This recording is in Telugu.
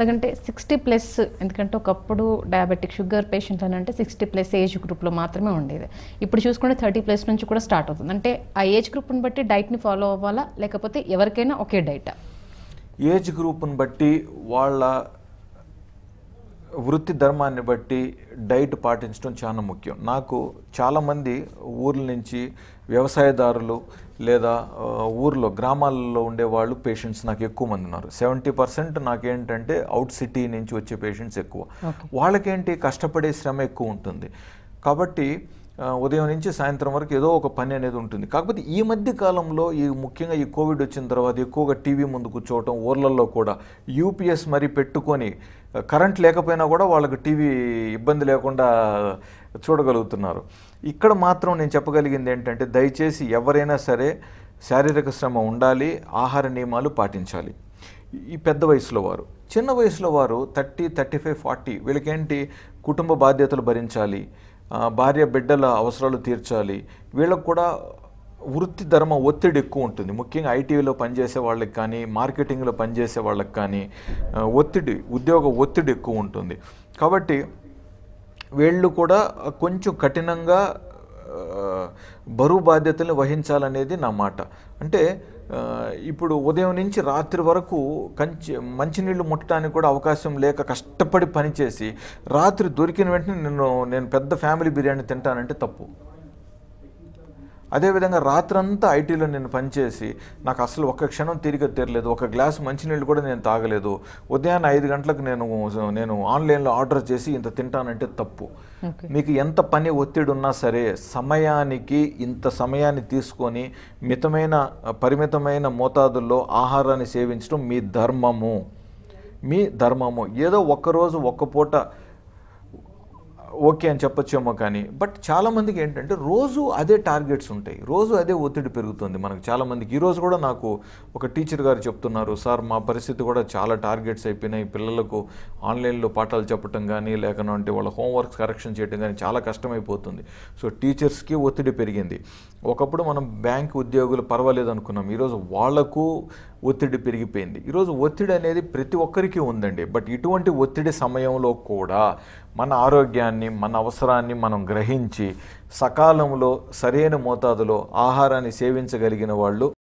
ఎలాగంటే సిక్స్టీ ప్లస్ ఎందుకంటే ఒకప్పుడు డయాబెటిక్ షుగర్ పేషెంట్ అని అంటే సిక్స్టీ ప్లస్ ఏజ్ గ్రూప్లో మాత్రమే ఉండేది ఇప్పుడు చూసుకుంటే థర్టీ ప్లస్ నుంచి కూడా స్టార్ట్ అవుతుంది అంటే ఆ ఏజ్ గ్రూప్ని బట్టి డైట్ని ఫాలో అవ్వాలా లేకపోతే ఎవరికైనా ఒకే డైటా ఏజ్ గ్రూప్ని బట్టి వాళ్ళ వృత్తి ధర్మాన్ని బట్టి డైట్ పాటించడం చాలా ముఖ్యం నాకు చాలామంది ఊర్ల నుంచి వ్యవసాయదారులు లేదా ఊర్లో గ్రామాల్లో ఉండేవాళ్ళు పేషెంట్స్ నాకు ఎక్కువ మంది ఉన్నారు సెవెంటీ పర్సెంట్ నాకేంటంటే అవుట్ సిటీ నుంచి వచ్చే పేషెంట్స్ ఎక్కువ వాళ్ళకేంటి కష్టపడే శ్రమ ఎక్కువ ఉంటుంది కాబట్టి ఉదయం నుంచి సాయంత్రం వరకు ఏదో ఒక పని అనేది ఉంటుంది కాకపోతే ఈ మధ్య కాలంలో ఈ ముఖ్యంగా ఈ కోవిడ్ వచ్చిన తర్వాత ఎక్కువగా టీవీ ముందు కూర్చోవటం ఊర్లలో కూడా యూపీఎస్ మరి పెట్టుకొని కరెంట్ లేకపోయినా కూడా వాళ్ళకి టీవీ ఇబ్బంది లేకుండా చూడగలుగుతున్నారు ఇక్కడ మాత్రం నేను చెప్పగలిగింది ఏంటంటే దయచేసి ఎవరైనా సరే శారీరక శ్రమ ఉండాలి ఆహార నియమాలు పాటించాలి ఈ పెద్ద వయసులో వారు చిన్న వయసులో వారు థర్టీ థర్టీ ఫైవ్ ఫార్టీ వీళ్ళకేంటి కుటుంబ బాధ్యతలు భరించాలి భార్య బిడ్డల అవసరాలు తీర్చాలి వీళ్ళకు కూడా వృత్తి ధర్మ ఒత్తిడి ఎక్కువ ఉంటుంది ముఖ్యంగా ఐటీలో పనిచేసే వాళ్ళకి కానీ మార్కెటింగ్లో పనిచేసే వాళ్ళకి కానీ ఒత్తిడి ఉద్యోగ ఒత్తిడి ఎక్కువ ఉంటుంది కాబట్టి వీళ్ళు కూడా కొంచెం కఠినంగా బరువు బాధ్యతలు వహించాలనేది నా మాట అంటే ఇప్పుడు ఉదయం నుంచి రాత్రి వరకు కంచి మంచినీళ్ళు ముట్టడానికి కూడా అవకాశం లేక కష్టపడి పనిచేసి రాత్రి దొరికిన వెంటనే నేను నేను పెద్ద ఫ్యామిలీ బిర్యానీ తింటానంటే తప్పు అదేవిధంగా రాత్రంతా ఐటీలో నేను పనిచేసి నాకు అసలు ఒక్క క్షణం తిరిగి తెరలేదు ఒక గ్లాస్ మంచినీళ్ళు కూడా నేను తాగలేదు ఉదయాన్నే ఐదు గంటలకు నేను నేను ఆన్లైన్లో ఆర్డర్ చేసి ఇంత తింటానంటే తప్పు మీకు ఎంత పని ఒత్తిడి ఉన్నా సరే సమయానికి ఇంత సమయాన్ని తీసుకొని మితమైన పరిమితమైన మోతాదుల్లో ఆహారాన్ని సేవించడం మీ ధర్మము మీ ధర్మము ఏదో ఒక్కరోజు ఒక్క పూట ఓకే అని చెప్పొచ్చేమో కానీ బట్ చాలామందికి ఏంటంటే రోజు అదే టార్గెట్స్ ఉంటాయి రోజు అదే ఒత్తిడి పెరుగుతుంది మనకు చాలామందికి ఈరోజు కూడా నాకు ఒక టీచర్ గారు చెప్తున్నారు సార్ మా పరిస్థితి కూడా చాలా టార్గెట్స్ అయిపోయినాయి పిల్లలకు ఆన్లైన్లో పాఠాలు చెప్పడం కానీ లేకనంటే వాళ్ళ హోంవర్క్స్ కరెక్షన్ చేయడం కానీ చాలా కష్టమైపోతుంది సో టీచర్స్కి ఒత్తిడి పెరిగింది ఒకప్పుడు మనం బ్యాంక్ ఉద్యోగులు పర్వాలేదు అనుకున్నాం ఈరోజు వాళ్లకు ఒత్తిడి పెరిగిపోయింది ఈరోజు ఒత్తిడి అనేది ప్రతి ఒక్కరికి ఉందండి బట్ ఇటువంటి ఒత్తిడి సమయంలో కూడా మన ఆరోగ్యాన్ని మన అవసరాన్ని మనం గ్రహించి సకాలంలో సరైన మోతాదులో ఆహారాన్ని సేవించగలిగిన వాళ్ళు